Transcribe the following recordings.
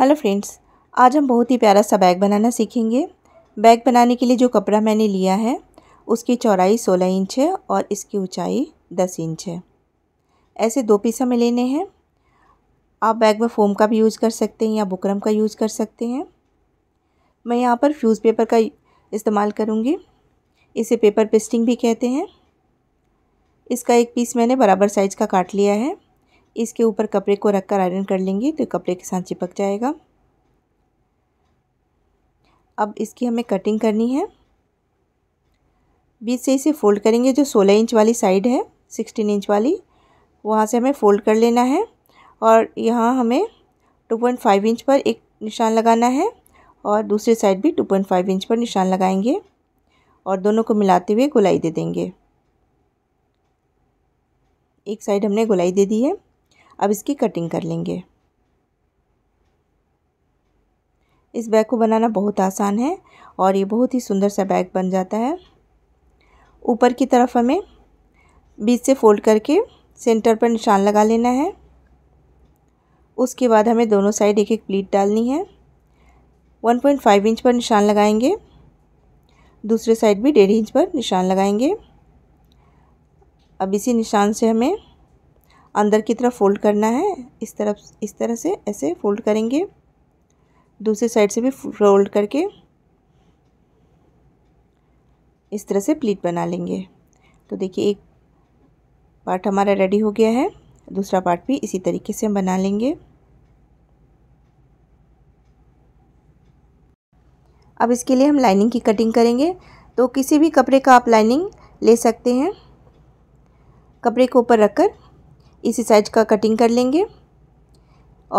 hello friends आज हम बहुत ही प्यारा सा बैग बनाना सीखेंगे बैग बनाने के लिए जो कपड़ा मैंने लिया है उसकी चौड़ाई 16 इंच है और इसकी ऊंचाई 10 इंच है ऐसे दो पीस हमें लेने हैं आप बैग में फ़ोम का भी यूज़ कर सकते हैं या बुकरम का यूज़ कर सकते हैं मैं यहाँ पर फ्यूज़ पेपर का इस्तेमाल करूँगी इसे पेपर पेस्टिंग भी कहते हैं इसका एक पीस मैंने बराबर साइज़ का काट लिया है इसके ऊपर कपड़े को रखकर आयरन कर लेंगे तो कपड़े के साथ चिपक जाएगा अब इसकी हमें कटिंग करनी है बीच से इसे फ़ोल्ड करेंगे जो सोलह इंच वाली साइड है सिक्सटीन इंच वाली वहाँ से हमें फ़ोल्ड कर लेना है और यहाँ हमें टू पॉइंट फाइव इंच पर एक निशान लगाना है और दूसरी साइड भी टू पॉइंट फाइव इंच पर निशान लगाएंगे और दोनों को मिलाते हुए गुलाई दे देंगे एक साइड हमने गुलाई दे दी है अब इसकी कटिंग कर लेंगे इस बैग को बनाना बहुत आसान है और ये बहुत ही सुंदर सा बैग बन जाता है ऊपर की तरफ हमें बीच से फोल्ड करके सेंटर पर निशान लगा लेना है उसके बाद हमें दोनों साइड एक एक प्लीट डालनी है 1.5 इंच पर निशान लगाएंगे दूसरे साइड भी डेढ़ इंच पर निशान लगाएंगे अब इसी निशान से हमें अंदर की तरफ फोल्ड करना है इस तरफ इस तरह से ऐसे फोल्ड करेंगे दूसरे साइड से भी फोल्ड करके इस तरह से प्लीट बना लेंगे तो देखिए एक पार्ट हमारा रेडी हो गया है दूसरा पार्ट भी इसी तरीके से हम बना लेंगे अब इसके लिए हम लाइनिंग की कटिंग करेंगे तो किसी भी कपड़े का आप लाइनिंग ले सकते हैं कपड़े को ऊपर रखकर इसी साइज का कटिंग कर लेंगे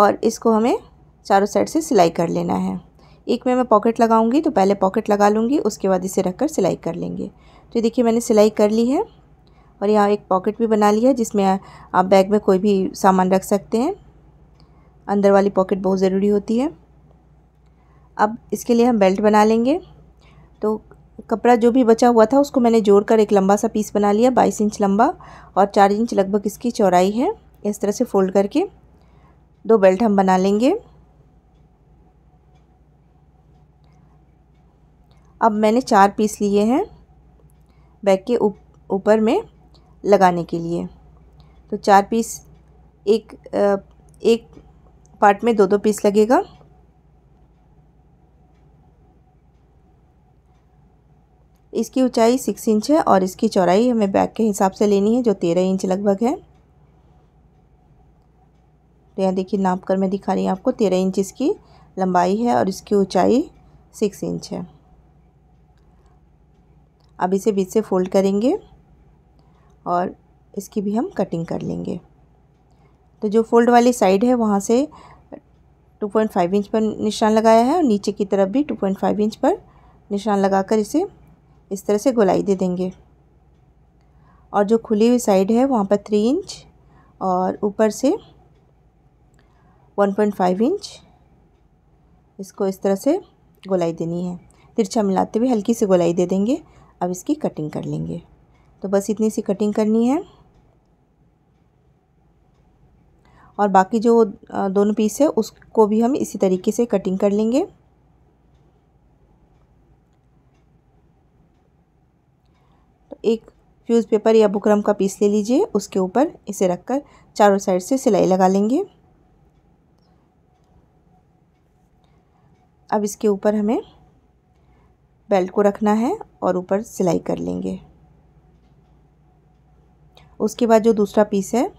और इसको हमें चारों साइड से सिलाई कर लेना है एक में मैं पॉकेट लगाऊंगी तो पहले पॉकेट लगा लूँगी उसके बाद इसे रख कर सिलाई कर लेंगे तो देखिए मैंने सिलाई कर ली है और यहाँ एक पॉकेट भी बना लिया है जिसमें आप बैग में कोई भी सामान रख सकते हैं अंदर वाली पॉकेट बहुत ज़रूरी होती है अब इसके लिए हम बेल्ट बना लेंगे तो कपड़ा जो भी बचा हुआ था उसको मैंने जोड़कर एक लंबा सा पीस बना लिया बाईस इंच लंबा और चार इंच लगभग इसकी चौड़ाई है इस तरह से फोल्ड करके दो बेल्ट हम बना लेंगे अब मैंने चार पीस लिए हैं बैग के ऊपर में लगाने के लिए तो चार पीस एक एक पार्ट में दो दो पीस लगेगा इसकी ऊंचाई सिक्स इंच है और इसकी चौड़ाई हमें बैक के हिसाब से लेनी है जो तेरह इंच लगभग है तो यहाँ देखिए नाप कर मैं दिखा रही हूँ आपको तेरह इंच इसकी लंबाई है और इसकी ऊंचाई सिक्स इंच है अब इसे बीच से फोल्ड करेंगे और इसकी भी हम कटिंग कर लेंगे तो जो फोल्ड वाली साइड है वहाँ से 2.5 इंच पर निशान लगाया है और नीचे की तरफ भी 2.5 इंच पर निशान लगाकर इसे इस तरह से गोलाई दे देंगे और जो खुली हुई साइड है वहाँ पर थ्री इंच और ऊपर से वन पॉइंट फाइव इंच इसको इस तरह से गोलाई देनी है तिरछा मिलाते हुए हल्की सी गोलाई दे देंगे अब इसकी कटिंग कर लेंगे तो बस इतनी सी कटिंग करनी है और बाकी जो दोनों पीस है उसको भी हम इसी तरीके से कटिंग कर लेंगे एक फ्यूज़ पेपर या बुकरम का पीस ले लीजिए उसके ऊपर इसे रखकर चारों साइड से सिलाई लगा लेंगे अब इसके ऊपर हमें बेल्ट को रखना है और ऊपर सिलाई कर लेंगे उसके बाद जो दूसरा पीस है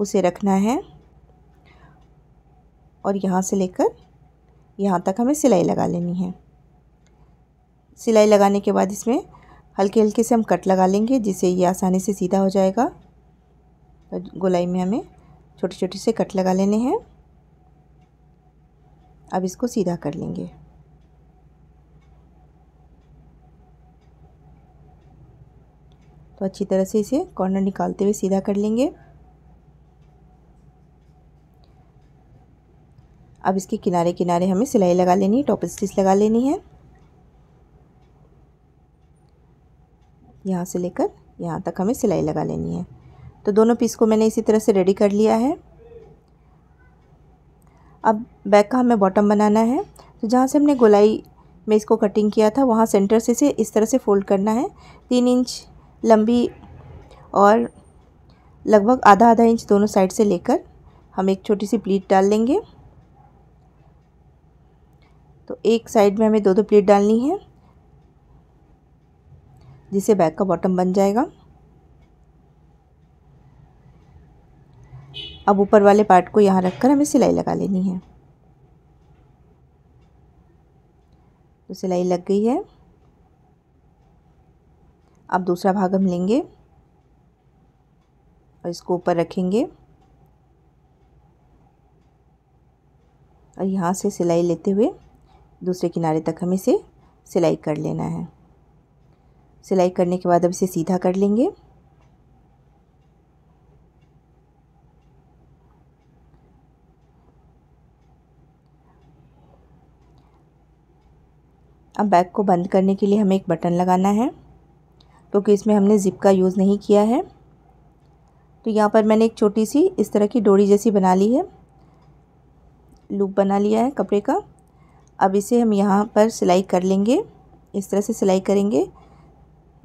उसे रखना है और यहाँ से लेकर यहाँ तक हमें सिलाई लगा लेनी है सिलाई लगाने के बाद इसमें हल्के हल्के से हम कट लगा लेंगे जिससे ये आसानी से सीधा हो जाएगा गोलाई में हमें छोटे छोटे से कट लगा लेने हैं अब इसको सीधा कर लेंगे तो अच्छी तरह से इसे कॉर्नर निकालते हुए सीधा कर लेंगे अब इसके किनारे किनारे हमें सिलाई लगा लेनी है टॉप स्टिच लगा लेनी है यहाँ से लेकर यहाँ तक हमें सिलाई लगा लेनी है तो दोनों पीस को मैंने इसी तरह से रेडी कर लिया है अब बैक का हमें बॉटम बनाना है तो जहाँ से हमने गोलाई में इसको कटिंग किया था वहाँ सेंटर से इसे इस तरह से फोल्ड करना है तीन इंच लंबी और लगभग आधा आधा इंच दोनों साइड से लेकर हम एक छोटी सी प्लीट डाल लेंगे तो एक साइड में हमें दो दो प्लीट डालनी है जिसे बैग का बॉटम बन जाएगा अब ऊपर वाले पार्ट को यहाँ रखकर हमें सिलाई लगा लेनी है तो सिलाई लग गई है अब दूसरा भाग हम लेंगे और इसको ऊपर रखेंगे और यहाँ से सिलाई लेते हुए दूसरे किनारे तक हमें इसे सिलाई कर लेना है सिलाई करने के बाद अब इसे सीधा कर लेंगे अब बैग को बंद करने के लिए हमें एक बटन लगाना है क्योंकि तो इसमें हमने ज़िप का यूज़ नहीं किया है तो यहाँ पर मैंने एक छोटी सी इस तरह की डोरी जैसी बना ली है लूप बना लिया है कपड़े का अब इसे हम यहाँ पर सिलाई कर लेंगे इस तरह से सिलाई करेंगे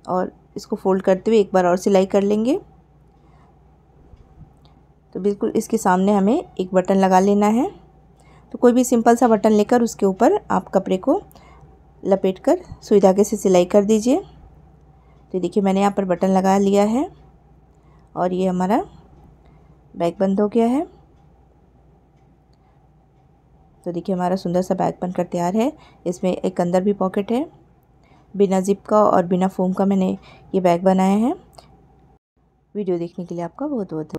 और इसको फोल्ड करते हुए एक बार और सिलाई कर लेंगे तो बिल्कुल इसके सामने हमें एक बटन लगा लेना है तो कोई भी सिंपल सा बटन लेकर उसके ऊपर आप कपड़े को लपेट कर सुई धागे से सिलाई कर दीजिए तो देखिए मैंने यहाँ पर बटन लगा लिया है और ये हमारा बैग बंद हो गया है तो देखिए हमारा सुंदर सा बैग बनकर तैयार है इसमें एक अंदर भी पॉकेट है बिना ज़िप का और बिना फोम का मैंने ये बैग बनाया है वीडियो देखने के लिए आपका बहुत बहुत